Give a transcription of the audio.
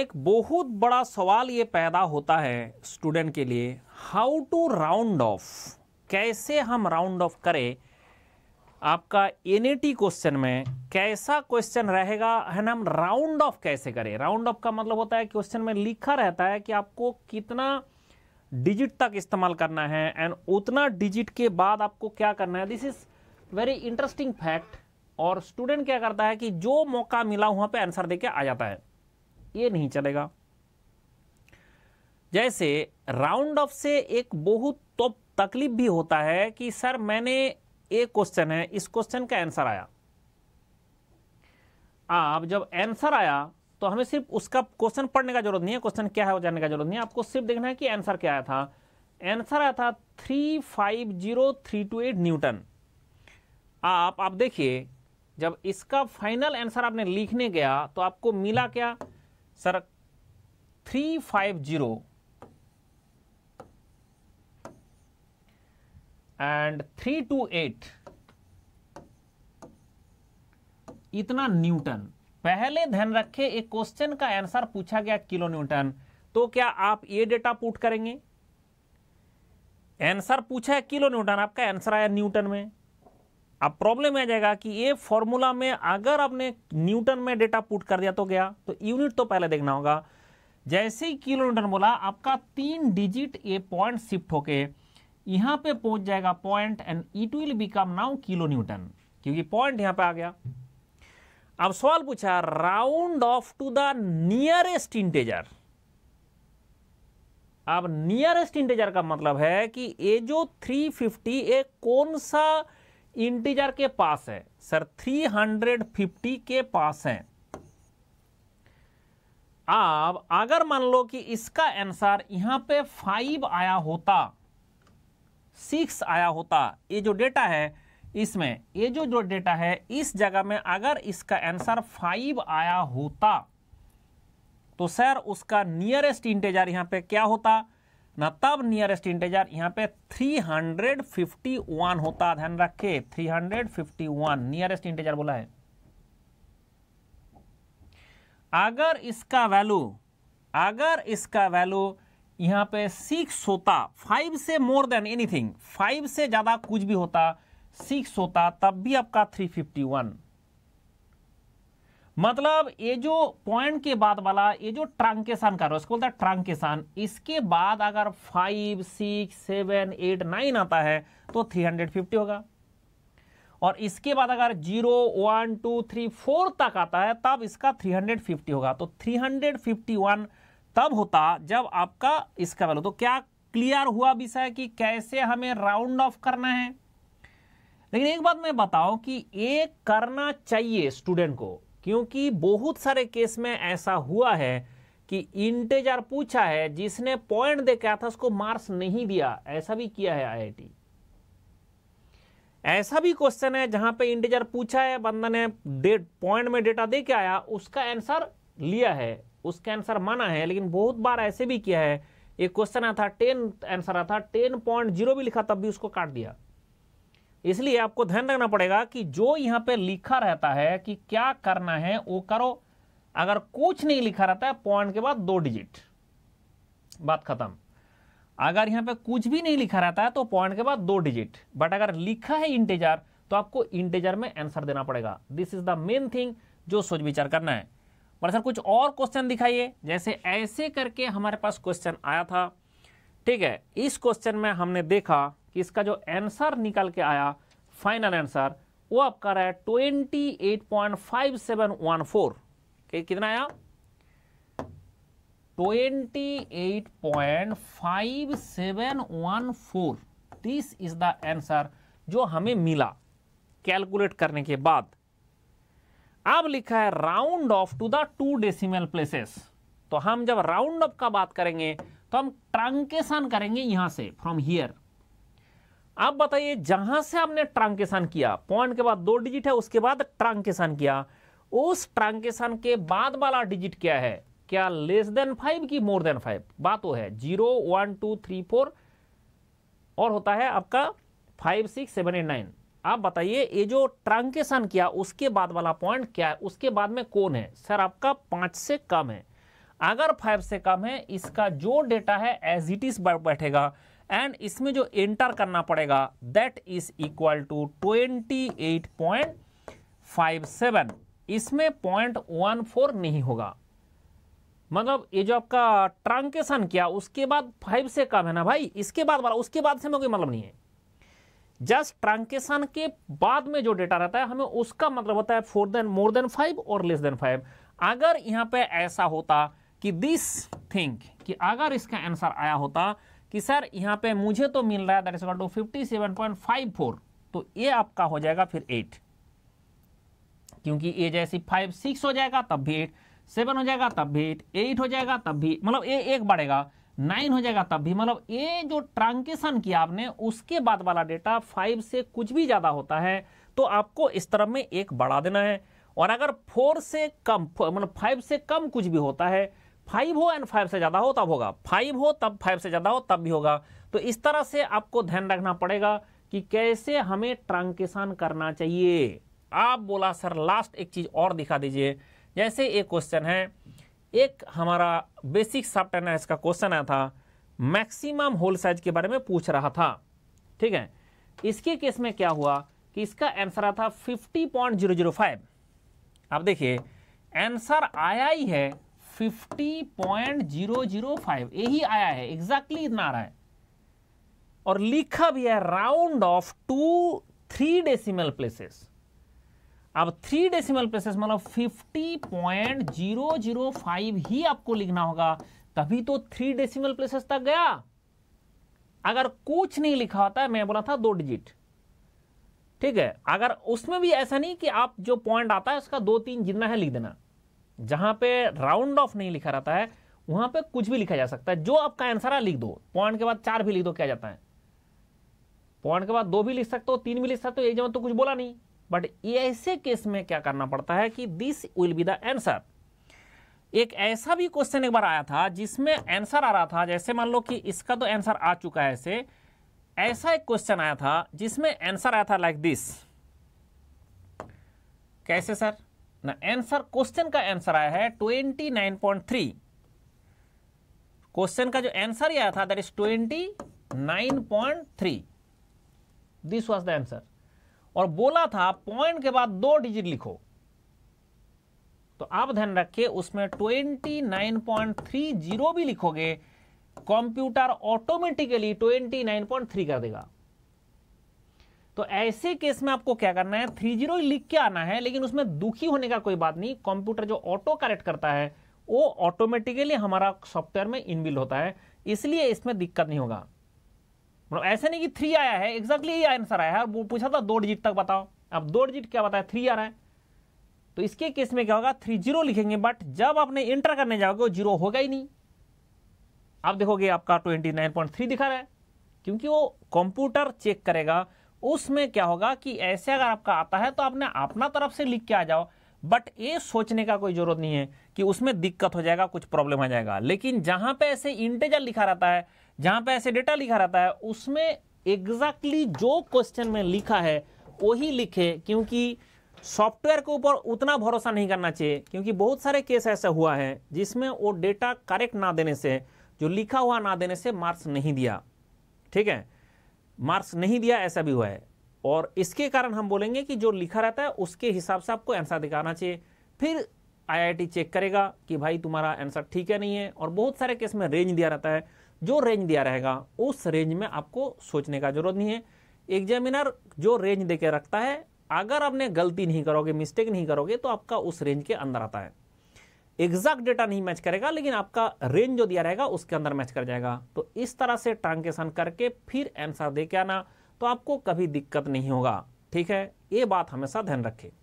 एक बहुत बड़ा सवाल ये पैदा होता है स्टूडेंट के लिए हाउ टू राउंड ऑफ कैसे हम राउंड ऑफ करें आपका एन क्वेश्चन में कैसा क्वेश्चन रहेगा एंड हम राउंड ऑफ कैसे करें राउंड ऑफ का मतलब होता है क्वेश्चन में लिखा रहता है कि आपको कितना डिजिट तक इस्तेमाल करना है एंड उतना डिजिट के बाद आपको क्या करना है this is very interesting fact और स्टूडेंट क्या करता है कि जो मौका मिला वहाँ पे आंसर देके आ जाता है ये नहीं चलेगा जैसे राउंड ऑफ से एक बहुत तो तकलीफ भी होता है कि सर मैंने एक क्वेश्चन है इस क्वेश्चन का आंसर आया आप जब आंसर आया तो हमें सिर्फ उसका क्वेश्चन पढ़ने का जरूरत नहीं है क्वेश्चन क्या है वो जानने का जरूरत नहीं है आपको सिर्फ देखना है कि आंसर क्या आया था आंसर आया था three five zero three two eight newton आप आप देखिए जब इसका फाइनल आंसर आपने लिखने गया तो आपको मिला क्या sir three five zero and three two eight इतना न्यूटन पहले ध्यान रखे एक क्वेश्चन का आंसर पूछा गया किलो न्यूटन तो क्या आप ये डेटा पुट करेंगे आंसर पूछा है किलो न्यूटन आपका आंसर आया न्यूटन में अब प्रॉब्लम आ जाएगा कि ये फॉर्मूला में अगर आपने न्यूटन में डेटा पुट कर दिया तो गया तो यूनिट तो पहले देखना होगा जैसे ही किलो न्यूटन बोला आपका तीन डिजिट ये पॉइंट शिफ्ट होके यहाँ पे पहुंच जाएगा point and it will become now kilo newton क्योंकि पॉइंट यहाँ पे आ गया अब सवाल पूछा round off to the nearest integer अब नियरेस्ट इंटेजर का मतलब है कि ये जो 350 ये कौन सा इंटीजर के पास है सर 350 के पास है अब अगर मान लो कि इसका आंसर यहां पे फाइव आया होता सिक्स आया होता ये जो डेटा है इसमें ये जो जो डेटा है इस जगह में अगर इसका आंसर फाइव आया होता तो सर उसका नियरेस्ट इंटेजर यहां पे क्या होता तब नियरेस्ट इंटेजर यहाँ पे 351 होता ध्यान रखे 351 नियरेस्ट इंटेजर बोला है अगर इसका वैल्यू अगर इसका वैल्यू यहाँ पे सिक्स होता फाइव से मोर देन एनीथिंग फाइव से ज़्यादा कुछ भी होता सिक्स होता तब भी आपका थ्री फिफ्टी वन मतलब ये जो पॉइंट के बाद वाला ये जो ट्रांकेशन का उसको बोलता है ट्रांकेशन इसके बाद अगर five six seven eight nine आता है तो थ्री हंड्रेड फिफ्टी होगा और इसके बाद अगर zero one two three four तक आता है तब इसका थ्री हंड्रेड फिफ्टी होगा तो थ्री हंड्रेड फिफ्टी वन तब होता जब आपका इसका वैल्यू तो क्या क्लियर हुआ विषय कि कैसे हमें राउंड ऑफ करना है लेकिन एक बात मैं बताऊं कि ये करना चाहिए स्टूडेंट को क्योंकि बहुत सारे केस में ऐसा हुआ है कि इंटेजर पूछा है जिसने पॉइंट दे क्या था उसको मार्क्स नहीं दिया ऐसा भी किया है आईआईटी ऐसा भी क्वेश्चन है जहां पे इंटेजर पूछा है बंदा ने डेट पॉइंट में डेटा दे के आया उसका आंसर लिया है उसका आंसर माना है लेकिन बहुत बार ऐसे भी किया है एक क्वेश्चन आता था टेन आंसर आता था टेन पॉइंट जीरो भी लिखा तब भी उसको काट दिया इसलिए आपको ध्यान रखना पड़ेगा कि जो यहाँ पे लिखा रहता है कि क्या करना है वो करो अगर कुछ नहीं लिखा रहता है पॉइंट के बाद दो डिजिट बात खत्म अगर यहाँ पे कुछ भी नहीं लिखा रहता है तो पॉइंट के बाद दो डिजिट बट अगर लिखा है इंटेजर तो आपको इंटेजर में आंसर देना पड़ेगा this is the main thing जो सोच विचार करना है पर सर कुछ और क्वेश्चन दिखाइए जैसे ऐसे करके हमारे पास क्वेश्चन आया था ठीक है इस क्वेश्चन में हमने देखा कि इसका जो आंसर निकल के आया फाइनल आंसर वो आपका रहा है twenty eight point five seven one four कितना आया twenty eight point five seven one four this is the answer जो हमें मिला कैलकुलेट करने के बाद अब लिखा है round off to the two decimal places तो हम जब राउंड ऑफ का बात करेंगे तो हम ट्रांकेशन करेंगे यहां से फ्रॉम हियर आप बताइए जहां से आपने ट्रांकेशन किया पॉइंट के बाद दो डिजिट है उसके बाद ट्रांकेशन किया उस ट्रांकेशन के बाद वाला डिजिट क्या है क्या लेस देन फाइव की मोर देन फाइव बात वो है zero one two three four और होता है आपका five six seven eight nine आप बताइए ये जो ट्रांकेशन किया उसके बाद वाला पॉइंट क्या है उसके बाद में कौन है सर आपका पांच से कम है अगर फाइव से कम है इसका जो डेटा है एज इट इज बैठेगा एंड इसमें जो एंटर करना पड़ेगा that is equal to twenty eight point five seven इसमें पॉइंट वन फोर नहीं होगा मतलब ये जो आपका ट्रांकेशन किया उसके बाद फाइव से कम है ना भाई इसके बाद वाला उसके बाद से हमें कोई मतलब नहीं है जस्ट ट्रांकेशन के बाद में जो डेटा रहता है हमें उसका मतलब होता है four than more than five और लेस देन फाइव अगर यहाँ पे ऐसा होता कि दिस थिंग कि अगर इसका आंसर आया होता कि सर यहाँ पे मुझे तो मिल रहा है that is two fifty seven point five four तो ये आपका हो जाएगा फिर एट क्योंकि ए जैसी फाइव सिक्स हो जाएगा तब भी एट सेवन हो जाएगा तब भी एट एट हो जाएगा तब भी मतलब ए एक बढ़ेगा नाइन हो जाएगा तब भी मतलब ए जो ट्रांकेशन किया आपने उसके बाद वाला डेटा फाइव से कुछ भी ज़्यादा होता है तो आपको इस तरह में एक बढ़ा देना है और अगर फोर से कम मतलब फाइव से कम कुछ भी होता है फाइव हो एंड फाइव से ज़्यादा हो तब होगा फाइव हो तब फाइव से ज़्यादा हो तब भी होगा तो इस तरह से आपको ध्यान रखना पड़ेगा कि कैसे हमें ट्रांकेशन करना चाहिए आप बोला सर लास्ट एक चीज़ और दिखा दीजिए जैसे एक क्वेश्चन है एक हमारा बेसिक सब टेनर्स का क्वेश्चन आया था मैक्सिमम होल साइज के बारे में पूछ रहा था ठीक है इसके केस में क्या हुआ कि इसका आंसर आया था 50.005 आप देखिए आंसर आया ही है 50.005 यही आया है एग्जैक्टली exactly इतना आ रहा है और लिखा भी है round off to three decimal places अब थ्री डेसिमल प्लेसेस मतलब 50.005 ही आपको लिखना होगा तभी तो थ्री डेसिमल प्लेसेस तक गया अगर कुछ नहीं लिखा होता मैं बोला था दो डिजिट ठीक है अगर उसमें भी ऐसा नहीं कि आप जो पॉइंट आता है उसका दो तीन जितना है लिख देना जहां पे राउंड ऑफ नहीं लिखा रहता है वहां पे कुछ भी लिखा जा सकता है जो आपका आंसर है लिख दो पॉइंट के बाद चार भी लिख दो क्या जाता है पॉइंट के बाद दो भी लिख सकते हो तीन भी लिख सकते हो एक जगह तो कुछ बोला नहीं बट ऐसे केस में क्या करना पड़ता है कि this will be the answer एक ऐसा भी क्वेश्चन एक बार आया था जिसमें आंसर आ रहा था जैसे मान लो कि इसका तो आंसर आ चुका है ऐसे ऐसा एक क्वेश्चन आया था जिसमें आंसर आया था लाइक like दिस कैसे सर ना आंसर क्वेश्चन का आंसर आया है 29.3 क्वेश्चन का जो आंसर ही आया था that is 29.3 this was the answer और बोला था पॉइंट के बाद दो डिजिट लिखो तो आप ध्यान रखिए उसमें 29.30 भी लिखोगे कंप्यूटर ऑटोमेटिकली 29.3 कर देगा तो ऐसे केस में आपको क्या करना है थ्री जीरो लिख के आना है लेकिन उसमें दुखी होने का कोई बात नहीं कंप्यूटर जो ऑटो करेक्ट करता है वो ऑटोमेटिकली हमारा सॉफ्टवेयर में इनबिल होता है इसलिए इसमें दिक्कत नहीं होगा मतलब ऐसे नहीं कि थ्री आया है एक्जैक्टली ये आंसर आया है वो पूछा था दो डिजिट तक बताओ अब दो डिजिट क्या बताया थ्री आ रहा है तो इसके केस में क्या होगा थ्री जीरो लिखेंगे बट जब आपने इंटर करने जाओगे वो जीरो होगा ही नहीं आप देखोगे आपका ट्वेंटी नाइन पॉइंट थ्री दिखा रहा है क्योंकि वो कंप्यूटर चेक करेगा उसमें क्या होगा कि ऐसे अगर आपका आता है तो आपने अपना तरफ से लिख के आ जाओ बट ये सोचने का कोई जरूरत नहीं है कि उसमें दिक्कत हो जाएगा कुछ प्रॉब्लम आ जाएगा लेकिन जहां पे ऐसे इंटेजर लिखा रहता है जहां पे ऐसे डेटा लिखा रहता है उसमें एग्जैक्टली exactly जो क्वेश्चन में लिखा है वही लिखे क्योंकि सॉफ्टवेयर के ऊपर उतना भरोसा नहीं करना चाहिए क्योंकि बहुत सारे केस ऐसे हुआ है जिसमें वो डेटा करेक्ट ना देने से जो लिखा हुआ ना देने से मार्क्स नहीं दिया ठीक है मार्क्स नहीं दिया ऐसा भी हुआ है और इसके कारण हम बोलेंगे कि जो लिखा रहता है उसके हिसाब से आपको आंसर दिखाना चाहिए फिर आईआईटी चेक करेगा कि भाई तुम्हारा आंसर ठीक है नहीं है और बहुत सारे केस में रेंज दिया रहता है जो रेंज दिया रहेगा उस रेंज में आपको सोचने का जरूरत नहीं है एग्जामिनर जो रेंज दे रखता है अगर आपने गलती नहीं करोगे मिस्टेक नहीं करोगे तो आपका उस रेंज के अंदर आता है एग्जैक्ट डेटा नहीं मैच करेगा लेकिन आपका रेंज जो दिया रहेगा उसके अंदर मैच कर जाएगा तो इस तरह से ट्रांकेशन करके फिर आंसर दे के आना तो आपको कभी दिक्कत नहीं होगा ठीक है ये बात हमेशा ध्यान रखें